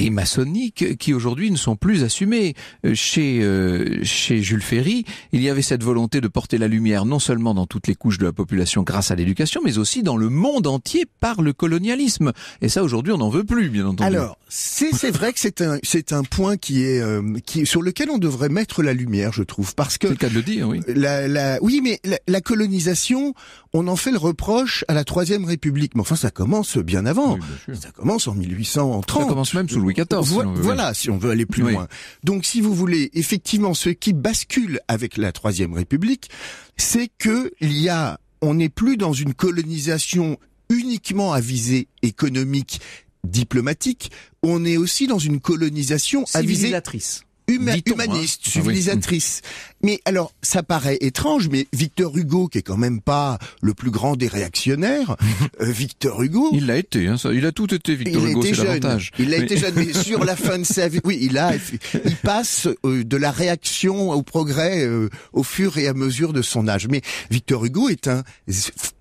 et maçonniques qui aujourd'hui ne sont plus assumés. Euh, chez, euh, chez Jules Ferry, il y avait cette volonté de porter la lumière non seulement dans toutes les couches de la population grâce à l'éducation, mais aussi dans le monde entier par le colonialisme. Et ça, aujourd'hui, on n'en veut plus, bien entendu. Alors, c'est vrai que c'est un, c'est un point qui est, euh, qui, sur lequel on devrait mettre la lumière, je trouve, parce que... C'est le cas de le dire, oui. La, la, oui, mais la, colonisation, on en fait le reproche à la Troisième République. Mais enfin, ça commence bien avant. ça commence en 1830. Ça commence même sous le voilà, si on veut aller plus loin. Donc, si vous voulez, effectivement, ce qui bascule avec la Troisième République, c'est que il y a, on n'est plus dans une colonisation uniquement à visée économique diplomatique, on est aussi dans une colonisation à visée Hein. humaniste, ah civilisatrice. Mais alors, ça paraît étrange, mais Victor Hugo, qui est quand même pas le plus grand des réactionnaires, euh, Victor Hugo... Il l'a été, hein, ça. il a tout été, Victor il Hugo, c'est l'avantage. Il a été jeune, sur la fin de sa vie, oui, il a, il passe euh, de la réaction au progrès euh, au fur et à mesure de son âge. Mais Victor Hugo est un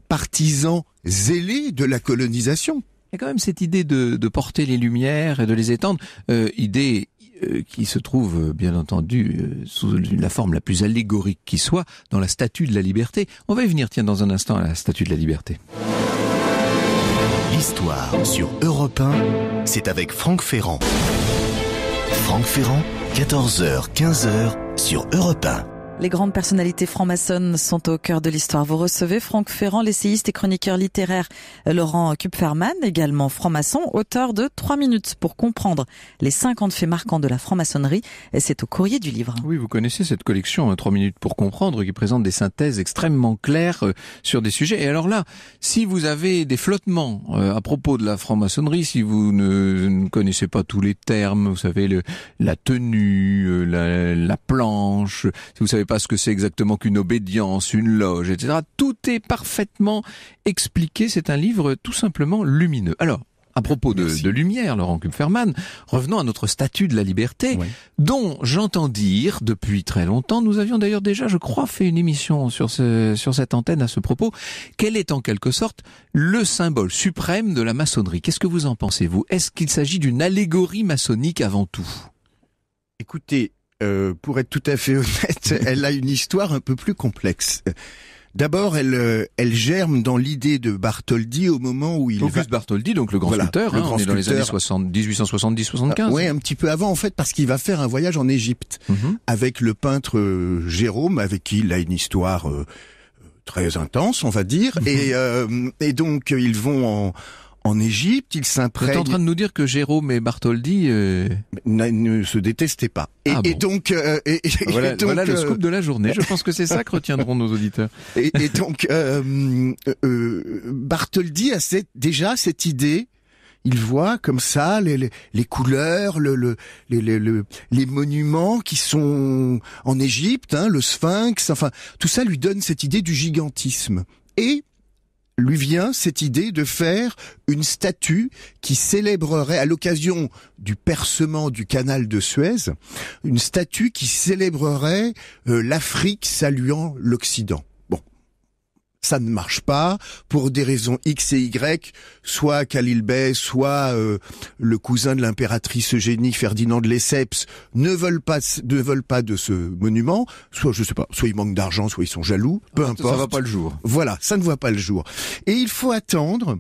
partisan zélé de la colonisation. Il y a quand même cette idée de, porter les lumières et de les étendre, idée euh, qui se trouve euh, bien entendu euh, sous la forme la plus allégorique qui soit dans la statue de la liberté. On va y venir, tiens, dans un instant à la statue de la liberté. L'histoire sur Europe c'est avec Franck Ferrand. Franck Ferrand, 14h-15h sur Europe les grandes personnalités franc-maçonnes sont au cœur de l'histoire. Vous recevez Franck Ferrand, l'essayiste et chroniqueur littéraire Laurent Kupferman, également franc-maçon, auteur de 3 minutes pour comprendre les 50 faits marquants de la franc-maçonnerie. C'est au courrier du livre. Oui, vous connaissez cette collection 3 euh, minutes pour comprendre qui présente des synthèses extrêmement claires euh, sur des sujets. Et alors là, si vous avez des flottements euh, à propos de la franc-maçonnerie, si vous ne, connaissez pas tous les termes, vous savez, la tenue, la planche, si vous savez parce que c'est exactement qu'une obédience, une loge, etc. Tout est parfaitement expliqué. C'est un livre tout simplement lumineux. Alors, à propos de, lumière, Laurent Kupferman, revenons à notre statut de la liberté, dont j'entends dire depuis très longtemps, nous avions d'ailleurs déjà, je crois, fait une émission sur, ce, sur cette antenne à ce propos, qu'elle est en quelque sorte le symbole suprême de la maçonnerie. Qu'est-ce que vous en pensez, vous Est-ce qu'il s'agit d'une allégorie maçonnique avant tout Écoutez, euh, pour être tout à fait honnête, elle a une histoire un peu plus complexe. D'abord, elle, euh, elle germe dans l'idée de Bartholdi au moment où il Auguste va... Bartholdi, donc le grand sculpteur, le hein, on est dans les années 1870, 75. oui, un petit peu avant en fait, parce qu'il va faire un voyage en Égypte mhm. avec le peintre euh, Jérôme, avec qui il a une histoire très intense, on va dire, mhm. et, et donc ils vont en en Égypte, il s'imprègne. Vous en train de nous dire que Jérôme et Bartholdi euh, ne, se détestaient pas. Et, donc, et, le scoop de la journée. Je pense que c'est ça que retiendront nos auditeurs. Et, donc, euh, euh, Bartholdi a déjà cette idée il voit comme ça les, couleurs, les, monuments qui sont en Égypte, hein, le sphinx, enfin tout ça lui donne cette idée du gigantisme. Et lui vient cette idée de faire une statue qui célébrerait à l'occasion du percement du canal de Suez, une statue qui célébrerait euh, l'Afrique saluant l'Occident ça ne marche pas pour des raisons X et Y, soit Khalil Bey, soit euh, le cousin de l'impératrice Eugénie Ferdinand de Lesseps ne veulent pas ne veulent pas de ce monument, soit je sais pas, soit ils manquent d'argent, soit ils sont jaloux, peu importe. Ça ne voit pas le jour. Voilà, ça ne voit pas le jour. Et il faut attendre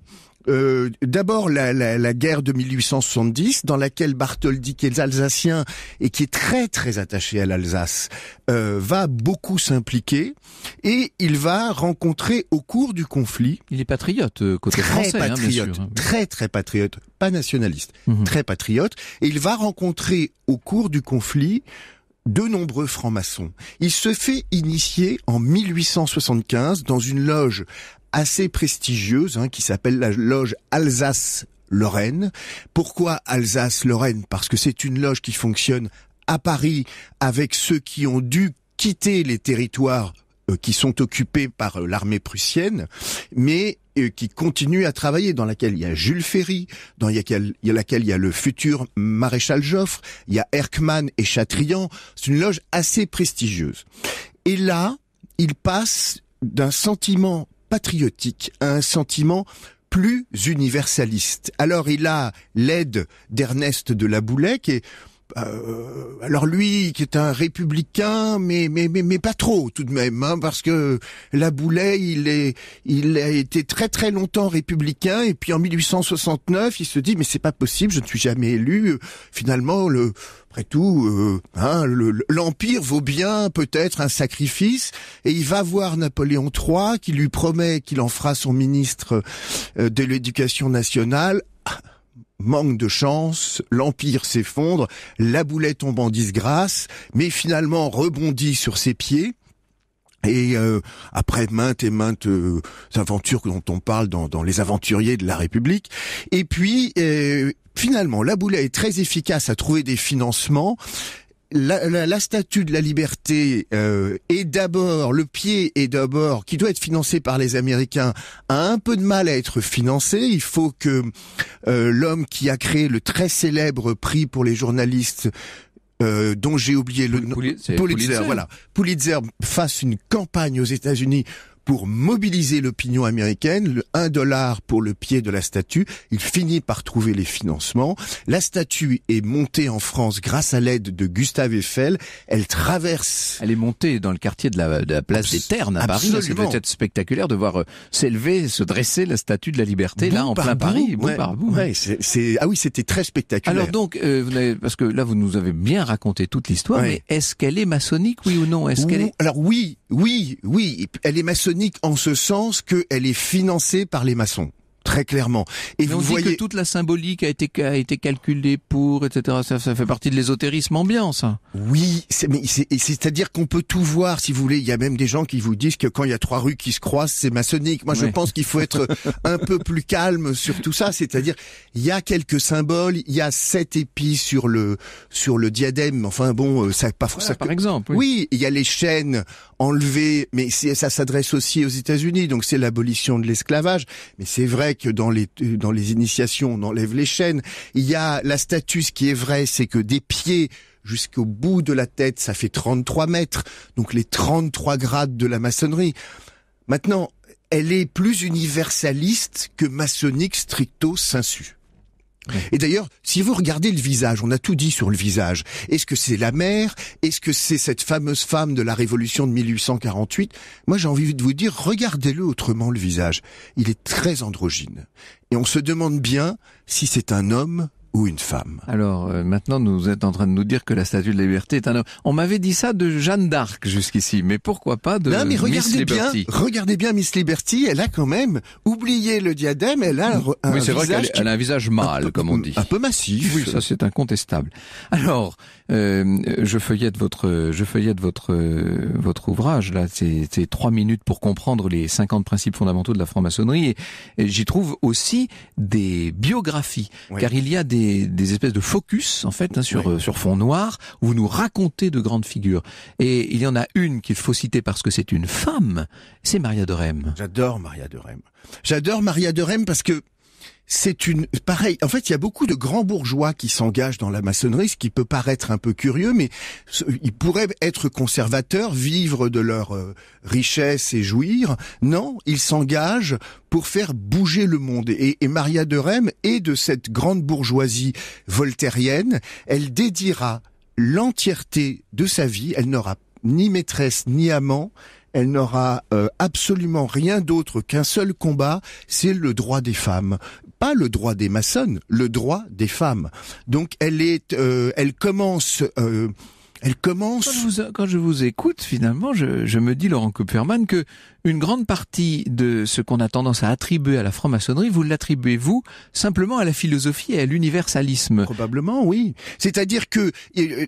euh, d'abord la, la, la, guerre de 1870, dans laquelle Bartholdi, qui est alsacien et qui est très très attaché à l'Alsace, euh, va beaucoup s'impliquer et il va rencontrer au cours du conflit. Il est patriote euh, côté très français, hein, patriote, hein, très très patriote, pas nationaliste, mhm. très patriote, et il va rencontrer au cours du conflit de nombreux francs-maçons. Il se fait initier en 1875 dans une loge assez prestigieuse hein, qui s'appelle la loge Alsace. Lorraine. Pourquoi Alsace-Lorraine Parce que c'est une loge qui fonctionne à Paris avec ceux qui ont dû quitter les territoires euh, qui sont occupés par euh, l'armée prussienne, mais euh, qui continuent à travailler, dans laquelle il y a Jules Ferry, dans laquelle il y a le futur maréchal Joffre, il y a Erckmann et Chatrian. C'est une loge assez prestigieuse. Et là, il passe d'un sentiment patriotique à un sentiment plus universaliste. Alors il a l'aide d'Ernest de la qui est euh, alors lui, qui est un républicain, mais mais mais, pas trop tout de même, hein, parce que la Boulet, il est il a été très très longtemps républicain, et puis en 1869, il se dit mais c'est pas possible, je ne suis jamais élu. Finalement, le après tout, euh, hein, l'empire vaut bien peut-être un sacrifice, et il va voir Napoléon III, qui lui promet qu'il en fera son ministre euh, de l'Éducation nationale manque de chance, l'empire s'effondre, la boulette tombe en disgrâce, mais finalement rebondit sur ses pieds. Et euh, après maintes et maintes euh, aventures dont on parle dans, les aventuriers de la République, et puis euh, finalement la boulette est très efficace à trouver des financements la, la, statue de la liberté euh, est d'abord, le pied est d'abord, qui doit être financé par les Américains, a un peu de mal à être financé. Il faut que euh, l'homme qui a créé le très célèbre prix pour les journalistes, euh, dont j'ai oublié le nom, Pulitzer, voilà, Pulitzer fasse une campagne aux États-Unis pour mobiliser l'opinion américaine, le 1 dollar pour le pied de la statue. Il finit par trouver les financements. La statue est montée en France grâce à l'aide de Gustave Eiffel. Elle traverse. Elle est montée dans le quartier de la, de la place des Ternes à Paris. C'est peut-être spectaculaire de voir euh, s'élever, se dresser la statue de la liberté là en plein Paris, bout par bout. Ah oui, c'était très spectaculaire. Alors donc, euh, vous parce que là vous nous avez bien raconté toute l'histoire, mais est-ce qu'elle est maçonnique, oui ou non Est-ce qu'elle est... Alors oui, oui, oui, elle est maçonnique en ce sens qu'elle est financée par les maçons très clairement. Et vous on voyez dit que toute la symbolique a été a été calculée pour, etc. Ça, ça fait partie de l'ésotérisme ambiant, ça. Oui, c'est-à-dire qu'on peut tout voir, si vous voulez. Il y a même des gens qui vous disent que quand il y a trois rues qui se croisent, c'est maçonnique. Moi, je pense qu'il faut être un peu plus calme sur tout ça. C'est-à-dire, il y a quelques symboles, il y a sept épis sur le sur le diadème. Enfin bon, euh, ça pas ça. Par exemple. Oui. il y a les chaînes enlevées, mais ça s'adresse aussi aux États-Unis, donc c'est l'abolition de l'esclavage. Mais c'est vrai que dans les dans les initiations, on enlève les chaînes. Il y a la statue, ce qui est vrai, c'est que des pieds jusqu'au bout de la tête, ça fait 33 mètres, donc les 33 grades de la maçonnerie. Maintenant, elle est plus universaliste que maçonnique stricto sensu. Et d'ailleurs, si vous regardez le visage, on a tout dit sur le visage. Est-ce que c'est la mère Est-ce que c'est cette fameuse femme de la Révolution de 1848 Moi, j'ai envie de vous dire, regardez-le autrement le visage. Il est très androgyne. Et on se demande bien si c'est un homme ou une femme. Alors euh, maintenant, nous êtes en train de nous dire que la Statue de la Liberté est un homme. On m'avait dit ça de Jeanne d'Arc jusqu'ici, mais pourquoi pas de non, mais regardez Miss Liberty bien, Regardez bien Miss Liberty, elle a quand même oublié le diadème, elle a un, visage... un mâle, comme on dit. Un peu massif. Oui, ça c'est incontestable. Alors, euh, je feuillette votre, je feuillette votre, votre ouvrage, là, c'est trois minutes pour comprendre les 50 principes fondamentaux de la franc-maçonnerie, et, j'y trouve aussi des biographies, car il y a des des, espèces de focus en fait hein, sur euh, sur fond noir où vous nous racontez de grandes figures. Et il y en a une qu'il faut citer parce que c'est une femme, c'est Maria de J'adore Maria de J'adore Maria de parce que c'est une pareil. En fait, il y a beaucoup de grands bourgeois qui s'engagent dans la maçonnerie, ce qui peut paraître un peu curieux, mais ils pourraient être conservateurs, vivre de leur euh, richesse et jouir. Non, ils s'engagent pour faire bouger le monde. Et, Maria de Rem est de cette grande bourgeoisie voltairienne. Elle dédiera l'entièreté de sa vie. Elle n'aura ni maîtresse ni amant elle n'aura euh, absolument rien d'autre qu'un seul combat, c'est le droit des femmes pas le droit des maçonnes, le droit des femmes. Donc elle est, euh, elle commence euh, elle commence. Quand je vous, écoute, finalement, je, je, me dis, Laurent Kupferman, que une grande partie de ce qu'on a tendance à attribuer à la franc-maçonnerie, vous l'attribuez, vous, simplement à la philosophie et à l'universalisme. Probablement, oui. C'est-à-dire que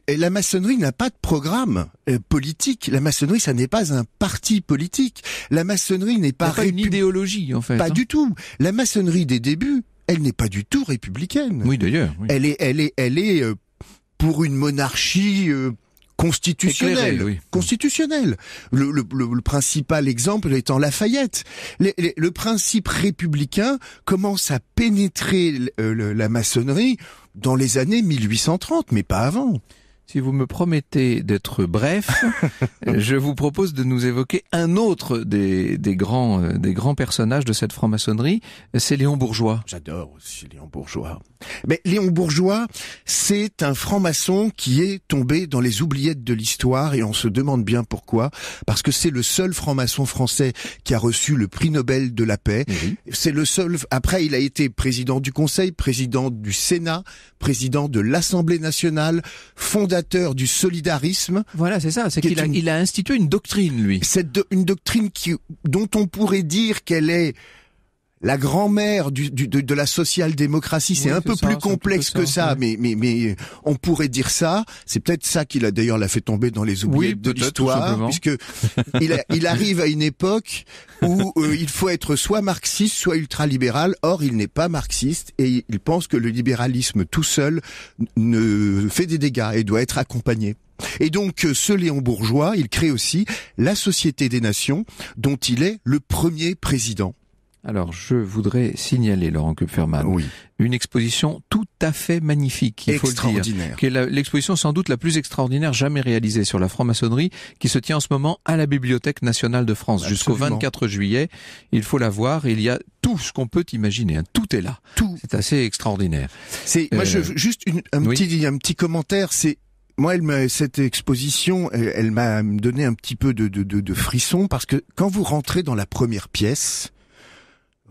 la maçonnerie n'a pas de programme euh, politique. La maçonnerie, ça n'est pas un parti politique. La maçonnerie n'est pas, une idéologie, en fait. Pas hein. du tout. La maçonnerie des débuts, elle n'est pas du tout républicaine. Oui, d'ailleurs. Elle est, elle est, elle est euh, pour une monarchie euh, constitutionnelle. Le, principal exemple étant Lafayette. le principe républicain commence à pénétrer euh, la maçonnerie dans les années 1830, mais pas avant. Si vous me promettez d'être bref, je vous propose de nous évoquer un autre des, des grands, euh, des grands personnages de cette franc-maçonnerie, c'est Léon Bourgeois. J'adore aussi Léon Bourgeois. Mais Léon Bourgeois, c'est un franc-maçon qui est tombé dans les oubliettes de l'histoire et on se demande bien pourquoi, parce que c'est le seul franc-maçon français qui a reçu le prix Nobel de la paix. C'est le seul, après il a été président du Conseil, président du Sénat, président de l'Assemblée nationale, fondateur du solidarisme. Voilà, c'est ça. C'est qu'il a, il a institué une doctrine, lui. Cette une doctrine qui, dont on pourrait dire qu'elle est la grand-mère de, la social-démocratie. C'est un, peu plus complexe que ça, Mais, mais, mais on pourrait dire ça. C'est peut-être ça qui l'a d'ailleurs l'a fait tomber dans les oubliettes de l'histoire, puisque il, arrive à une époque où euh, il faut être soit marxiste, soit ultralibéral. Or, il n'est pas marxiste et il pense que le libéralisme tout seul ne fait des dégâts et doit être accompagné. Et donc euh, ce Léon Bourgeois, il crée aussi la Société des Nations dont il est le premier président. Alors, je voudrais signaler, Laurent Kupferman, une exposition tout à fait magnifique, il faut dire, qui est l'exposition sans doute la plus extraordinaire jamais réalisée sur la franc-maçonnerie, qui se tient en ce moment à la Bibliothèque nationale de France jusqu'au 24 juillet. Il faut la voir, il y a tout ce qu'on peut imaginer, hein. tout est là. Tout. C'est assez extraordinaire. C'est, euh, juste un, petit, un petit commentaire, c'est moi, elle cette exposition, elle, m'a donné un petit peu de, de, de frisson parce que quand vous rentrez dans la première pièce,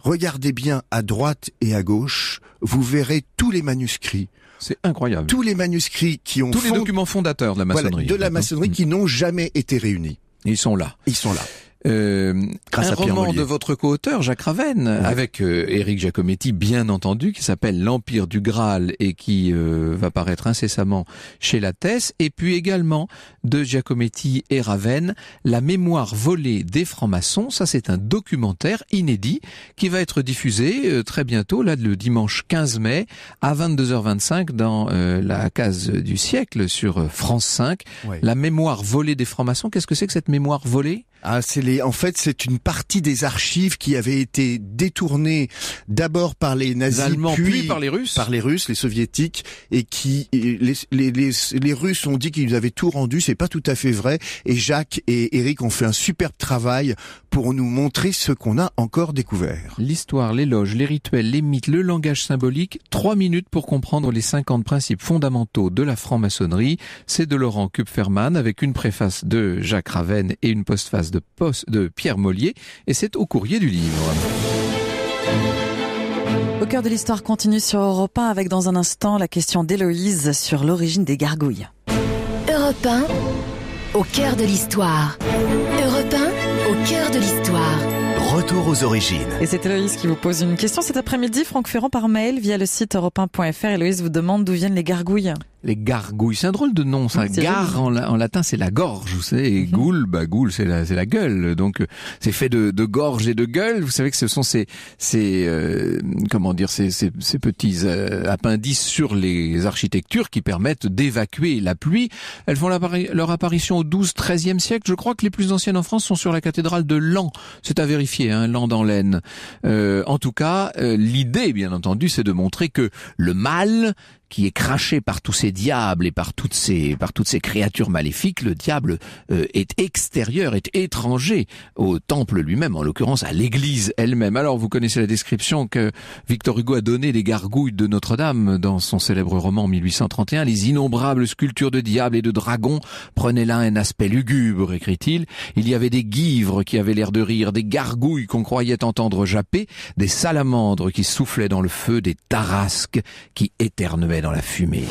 Regardez bien à droite et à gauche, vous verrez tous les manuscrits. C'est incroyable. Tous les manuscrits qui ont tous les documents fondateurs de la maçonnerie. de la maçonnerie mm. qui n'ont jamais été réunis. Ils sont là. Ils sont là. Euh, grâce un à roman de votre co-auteur Jacques Raven avec eric euh, Éric Giacometti bien entendu qui s'appelle L'Empire du Graal et qui euh, va paraître incessamment chez la Thèse et puis également de Giacometti et Raven La mémoire volée des francs-maçons ça c'est un documentaire inédit qui va être diffusé très bientôt là le dimanche 15 mai à 22h25 dans la case du siècle sur France 5 La mémoire volée des francs-maçons qu'est-ce que c'est que cette mémoire volée ah c'est les en fait, c'est une partie des archives qui avait été détournée d'abord par les nazis, puis, par les Russes, par les Russes, les Soviétiques, et qui les, Russes ont dit qu'ils avaient tout rendu. C'est pas tout à fait vrai. Et Jacques et Eric ont fait un superbe travail pour nous montrer ce qu'on a encore découvert. L'histoire, l'éloge, les rituels, les mythes, le langage symbolique. Trois minutes pour comprendre les 50 principes fondamentaux de la franc-maçonnerie. C'est de Laurent Kupferman avec une préface de Jacques Ravenne et une postface de Post de Pierre Mollier et c'est au courrier du livre. Au cœur de l'histoire continue sur Europe avec dans un instant la question d'Héloïse sur l'origine des gargouilles. Europe au cœur de l'histoire. Europe 1, au cœur de l'histoire. Retour aux origines. Et c'est Héloïse qui vous pose une question cet après-midi. Franck Ferrand par mail via le site europe1.fr. Héloïse vous demande d'où viennent les gargouilles. Les gargouilles, c'est un drôle de nom, ça. Gare en, latin, c'est la gorge, vous savez. Et mhm. goule, bah, goule, c'est la, la gueule. Donc euh, c'est fait de, de, gorge et de gueule. Vous savez que ce sont ces, ces euh, comment dire, ces, petits euh, appendices sur les architectures qui permettent d'évacuer la pluie. Elles font leur apparition au 12 13 siècle. Je crois que les plus anciennes en France sont sur la cathédrale de Lan. C'est à vérifier, hein, Lan dans l'Aisne. en tout cas, l'idée, bien entendu, c'est de montrer que le mal qui est craché par tous ces diables et par toutes ces, par toutes ces créatures maléfiques, le diable euh, est extérieur, est étranger au temple lui-même, en l'occurrence à l'église elle-même. Alors vous connaissez la description que Victor Hugo a donnée des gargouilles de Notre-Dame dans son célèbre roman 1831. Les innombrables sculptures de diables et de dragons prenaient là un aspect lugubre, écrit-il. Il y avait des guivres qui avaient l'air de rire, des gargouilles qu'on croyait entendre japper, des salamandres qui soufflaient dans le feu, des tarasques qui éternuaient dans la fumée.